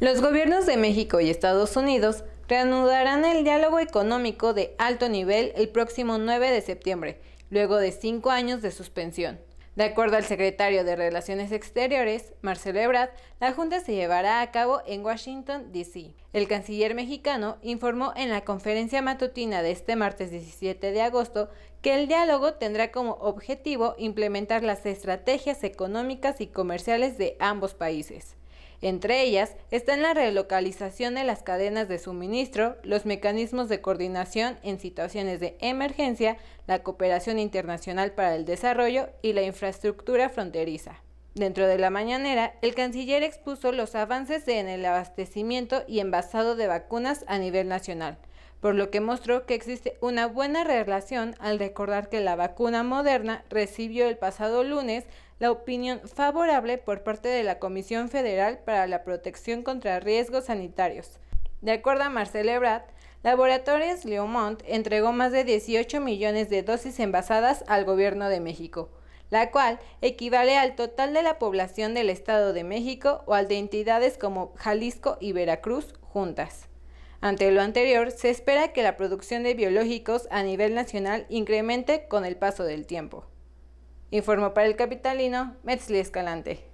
Los gobiernos de México y Estados Unidos reanudarán el diálogo económico de alto nivel el próximo 9 de septiembre, luego de cinco años de suspensión. De acuerdo al secretario de Relaciones Exteriores, Marcelo Ebrard, la junta se llevará a cabo en Washington, D.C. El canciller mexicano informó en la conferencia matutina de este martes 17 de agosto que el diálogo tendrá como objetivo implementar las estrategias económicas y comerciales de ambos países. Entre ellas están la relocalización de las cadenas de suministro, los mecanismos de coordinación en situaciones de emergencia, la cooperación internacional para el desarrollo y la infraestructura fronteriza. Dentro de la mañanera, el canciller expuso los avances en el abastecimiento y envasado de vacunas a nivel nacional, por lo que mostró que existe una buena relación al recordar que la vacuna moderna recibió el pasado lunes la opinión favorable por parte de la Comisión Federal para la Protección contra Riesgos Sanitarios. De acuerdo a Marcelo Ebrard, Laboratorios Leomont entregó más de 18 millones de dosis envasadas al gobierno de México, la cual equivale al total de la población del Estado de México o al de entidades como Jalisco y Veracruz juntas. Ante lo anterior, se espera que la producción de biológicos a nivel nacional incremente con el paso del tiempo. Informó para el capitalino Metzli Escalante.